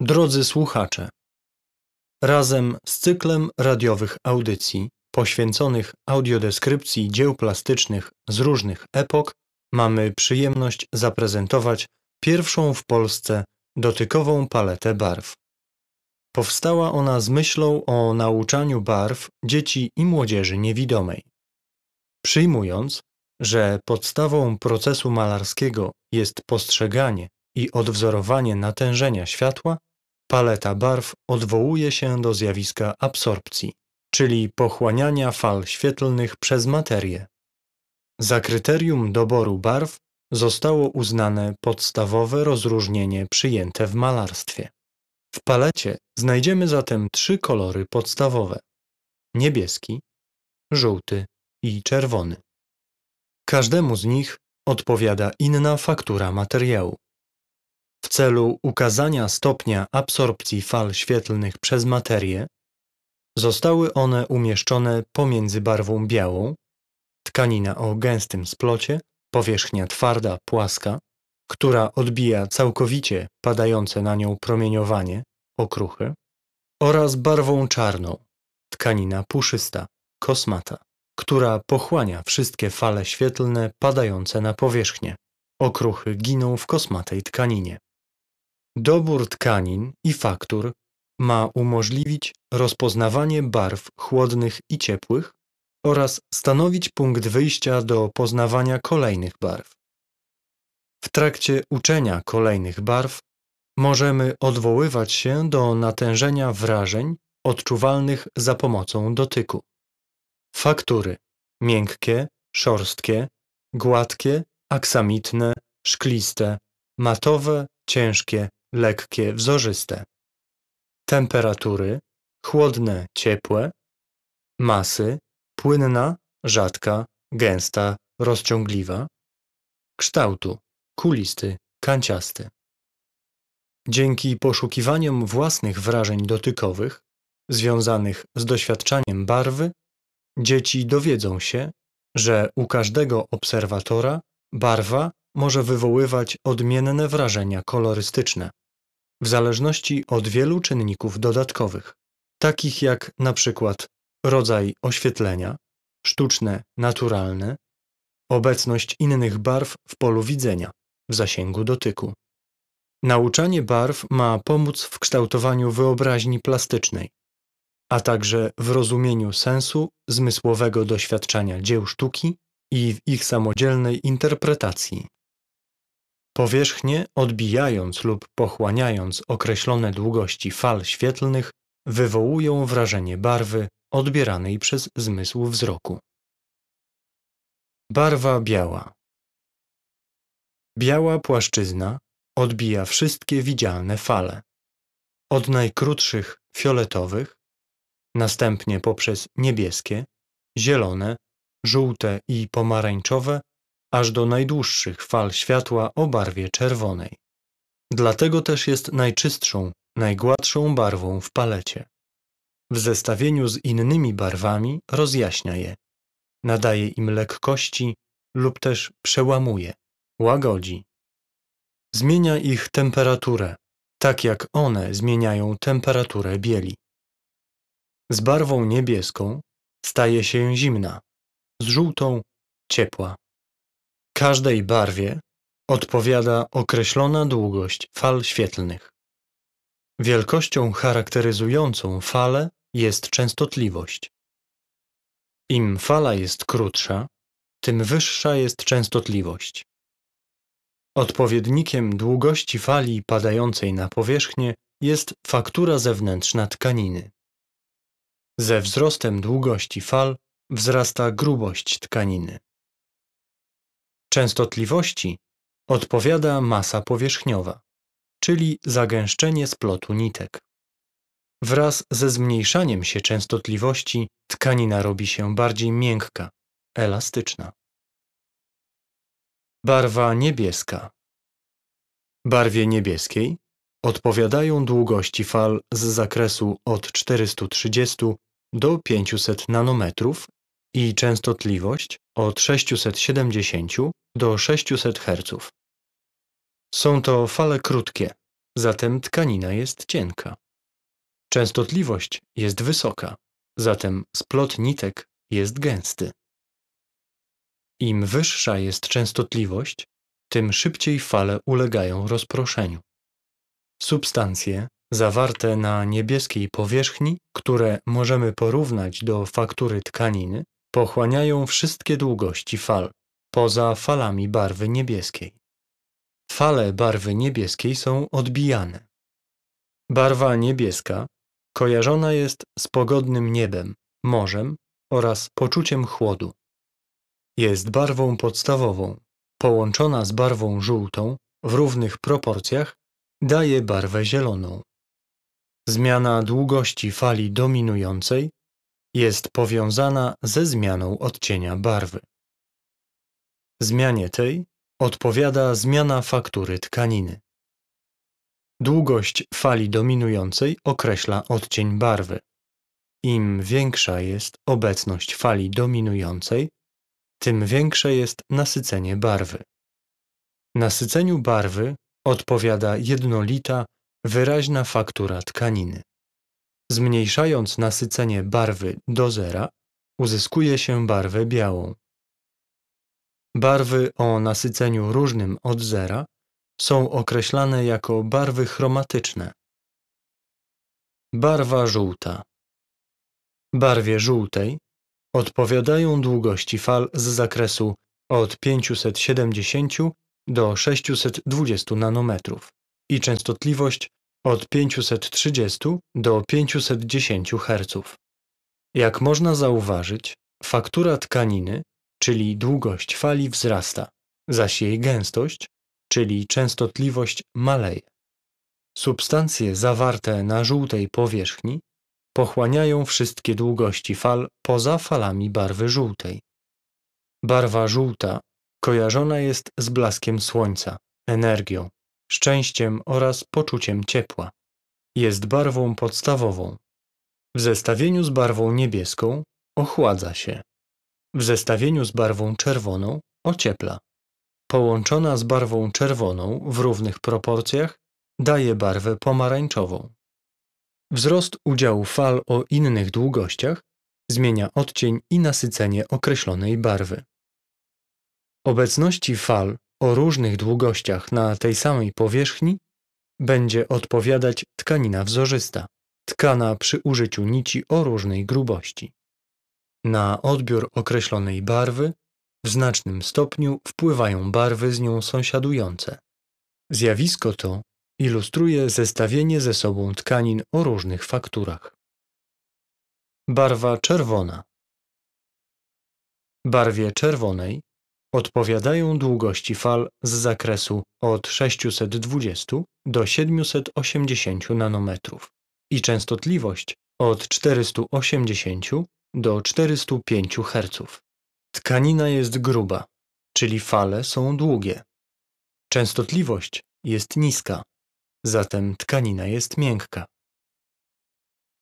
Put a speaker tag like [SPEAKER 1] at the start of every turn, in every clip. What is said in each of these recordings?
[SPEAKER 1] Drodzy słuchacze, razem z cyklem radiowych audycji poświęconych audiodeskrypcji dzieł plastycznych z różnych epok mamy przyjemność zaprezentować pierwszą w Polsce dotykową paletę barw. Powstała ona z myślą o nauczaniu barw dzieci i młodzieży niewidomej. Przyjmując, że podstawą procesu malarskiego jest postrzeganie i odwzorowanie natężenia światła, paleta barw odwołuje się do zjawiska absorpcji, czyli pochłaniania fal świetlnych przez materię. Za kryterium doboru barw zostało uznane podstawowe rozróżnienie przyjęte w malarstwie. W palecie znajdziemy zatem trzy kolory podstawowe: niebieski, żółty i czerwony. Każdemu z nich odpowiada inna faktura materiału w celu ukazania stopnia absorpcji fal świetlnych przez materię, zostały one umieszczone pomiędzy barwą białą, tkanina o gęstym splocie, powierzchnia twarda, płaska, która odbija całkowicie padające na nią promieniowanie, okruchy, oraz barwą czarną, tkanina puszysta, kosmata, która pochłania wszystkie fale świetlne padające na powierzchnię. Okruchy giną w kosmatej tkaninie. Dobór tkanin i faktur ma umożliwić rozpoznawanie barw chłodnych i ciepłych oraz stanowić punkt wyjścia do poznawania kolejnych barw. W trakcie uczenia kolejnych barw możemy odwoływać się do natężenia wrażeń odczuwalnych za pomocą dotyku. Faktury miękkie, szorstkie, gładkie, aksamitne, szkliste, matowe, ciężkie, lekkie, wzorzyste. Temperatury chłodne, ciepłe, masy płynna, rzadka, gęsta, rozciągliwa, kształtu kulisty, kanciasty. Dzięki poszukiwaniom własnych wrażeń dotykowych, związanych z doświadczaniem barwy, dzieci dowiedzą się, że u każdego obserwatora barwa może wywoływać odmienne wrażenia kolorystyczne w zależności od wielu czynników dodatkowych, takich jak na przykład rodzaj oświetlenia, sztuczne, naturalne, obecność innych barw w polu widzenia, w zasięgu dotyku. Nauczanie barw ma pomóc w kształtowaniu wyobraźni plastycznej, a także w rozumieniu sensu zmysłowego doświadczania dzieł sztuki i w ich samodzielnej interpretacji. Powierzchnie, odbijając lub pochłaniając określone długości fal świetlnych, wywołują wrażenie barwy odbieranej przez zmysł wzroku. Barwa biała. Biała płaszczyzna odbija wszystkie widzialne fale. Od najkrótszych fioletowych, następnie poprzez niebieskie, zielone, żółte i pomarańczowe aż do najdłuższych fal światła o barwie czerwonej. Dlatego też jest najczystszą, najgładszą barwą w palecie. W zestawieniu z innymi barwami rozjaśnia je, nadaje im lekkości lub też przełamuje, łagodzi. Zmienia ich temperaturę, tak jak one zmieniają temperaturę bieli. Z barwą niebieską staje się zimna, z żółtą ciepła. Każdej barwie odpowiada określona długość fal świetlnych. Wielkością charakteryzującą falę jest częstotliwość. Im fala jest krótsza, tym wyższa jest częstotliwość. Odpowiednikiem długości fali padającej na powierzchnię jest faktura zewnętrzna tkaniny. Ze wzrostem długości fal wzrasta grubość tkaniny. Częstotliwości odpowiada masa powierzchniowa, czyli zagęszczenie splotu nitek. Wraz ze zmniejszaniem się częstotliwości tkanina robi się bardziej miękka, elastyczna. Barwa niebieska. Barwie niebieskiej odpowiadają długości fal z zakresu od 430 do 500 nanometrów i częstotliwość od 670 do 600 Hz. Są to fale krótkie, zatem tkanina jest cienka. Częstotliwość jest wysoka, zatem splot nitek jest gęsty. Im wyższa jest częstotliwość, tym szybciej fale ulegają rozproszeniu. Substancje zawarte na niebieskiej powierzchni, które możemy porównać do faktury tkaniny, pochłaniają wszystkie długości fal, poza falami barwy niebieskiej. Fale barwy niebieskiej są odbijane. Barwa niebieska kojarzona jest z pogodnym niebem, morzem oraz poczuciem chłodu. Jest barwą podstawową, połączona z barwą żółtą w równych proporcjach daje barwę zieloną. Zmiana długości fali dominującej jest powiązana ze zmianą odcienia barwy. Zmianie tej odpowiada zmiana faktury tkaniny. Długość fali dominującej określa odcień barwy. Im większa jest obecność fali dominującej, tym większe jest nasycenie barwy. Nasyceniu barwy odpowiada jednolita, wyraźna faktura tkaniny. Zmniejszając nasycenie barwy do zera, uzyskuje się barwę białą. Barwy o nasyceniu różnym od zera są określane jako barwy chromatyczne. Barwa żółta. Barwie żółtej odpowiadają długości fal z zakresu od 570 do 620 nanometrów i częstotliwość od 530 do 510 Hz. Jak można zauważyć, faktura tkaniny, czyli długość fali wzrasta, zaś jej gęstość, czyli częstotliwość maleje. Substancje zawarte na żółtej powierzchni pochłaniają wszystkie długości fal poza falami barwy żółtej. Barwa żółta kojarzona jest z blaskiem słońca, energią, szczęściem oraz poczuciem ciepła. Jest barwą podstawową. W zestawieniu z barwą niebieską ochładza się. W zestawieniu z barwą czerwoną ociepla. Połączona z barwą czerwoną w równych proporcjach daje barwę pomarańczową. Wzrost udziału fal o innych długościach zmienia odcień i nasycenie określonej barwy. Obecności fal o różnych długościach na tej samej powierzchni będzie odpowiadać tkanina wzorzysta, tkana przy użyciu nici o różnej grubości. Na odbiór określonej barwy w znacznym stopniu wpływają barwy z nią sąsiadujące. Zjawisko to ilustruje zestawienie ze sobą tkanin o różnych fakturach. Barwa czerwona. Barwie czerwonej odpowiadają długości fal z zakresu od 620 do 780 nanometrów i częstotliwość od 480 do 405 Hz. Tkanina jest gruba, czyli fale są długie. Częstotliwość jest niska, zatem tkanina jest miękka.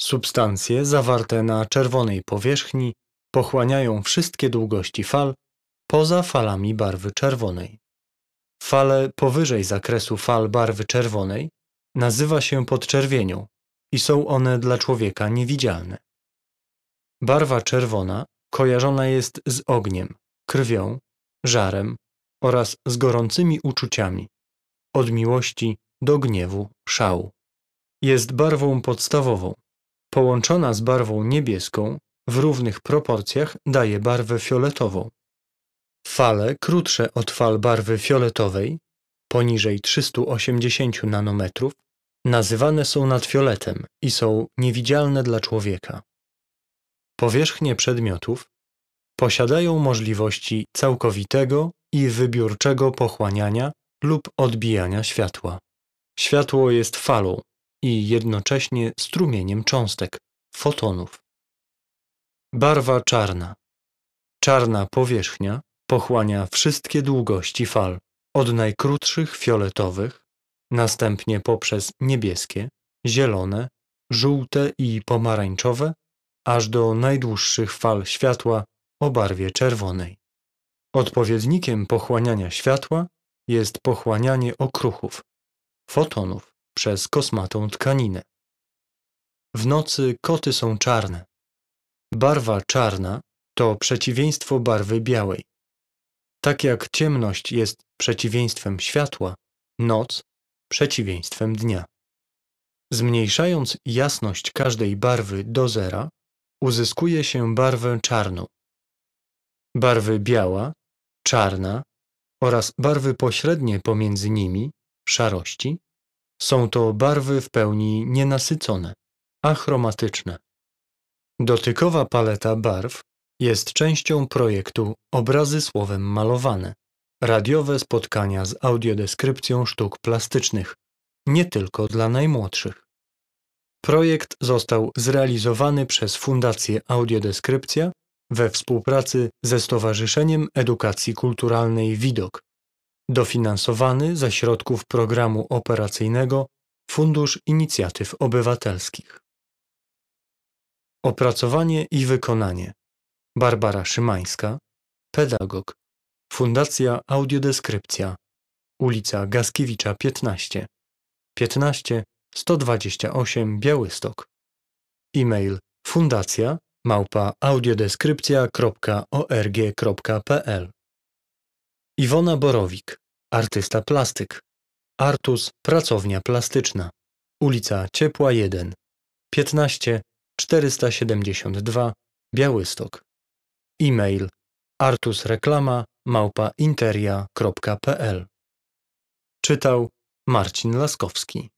[SPEAKER 1] Substancje zawarte na czerwonej powierzchni pochłaniają wszystkie długości fal poza falami barwy czerwonej. Fale powyżej zakresu fal barwy czerwonej nazywa się podczerwienią i są one dla człowieka niewidzialne. Barwa czerwona kojarzona jest z ogniem, krwią, żarem oraz z gorącymi uczuciami, od miłości do gniewu, szału. Jest barwą podstawową. Połączona z barwą niebieską w równych proporcjach daje barwę fioletową. Fale krótsze od fal barwy fioletowej, poniżej 380 nanometrów, nazywane są nadfioletem i są niewidzialne dla człowieka. Powierzchnie przedmiotów posiadają możliwości całkowitego i wybiórczego pochłaniania lub odbijania światła. Światło jest falą i jednocześnie strumieniem cząstek, fotonów. Barwa czarna. Czarna powierzchnia pochłania wszystkie długości fal, od najkrótszych fioletowych, następnie poprzez niebieskie, zielone, żółte i pomarańczowe, aż do najdłuższych fal światła o barwie czerwonej. Odpowiednikiem pochłaniania światła jest pochłanianie okruchów, fotonów przez kosmatą tkaninę. W nocy koty są czarne. Barwa czarna to przeciwieństwo barwy białej. Tak jak ciemność jest przeciwieństwem światła, noc przeciwieństwem dnia. Zmniejszając jasność każdej barwy do zera, uzyskuje się barwę czarną. Barwy biała, czarna oraz barwy pośrednie pomiędzy nimi, szarości, są to barwy w pełni nienasycone, achromatyczne. Dotykowa paleta barw jest częścią projektu Obrazy słowem malowane. Radiowe spotkania z audiodeskrypcją sztuk plastycznych, nie tylko dla najmłodszych. Projekt został zrealizowany przez Fundację Audiodeskrypcja we współpracy ze Stowarzyszeniem Edukacji Kulturalnej Widok, dofinansowany ze środków programu operacyjnego Fundusz Inicjatyw Obywatelskich. Opracowanie i wykonanie Barbara Szymańska, pedagog, Fundacja Audiodeskrypcja, ulica Gaskiewicza 15, 15 128 Białystok. E-mail fundacja małpa audiodeskrypcja.org.pl Iwona Borowik, artysta plastyk. Artus Pracownia Plastyczna. Ulica Ciepła 1. 15 472 Białystok. E-mail artusreklama.interia.pl Czytał Marcin Laskowski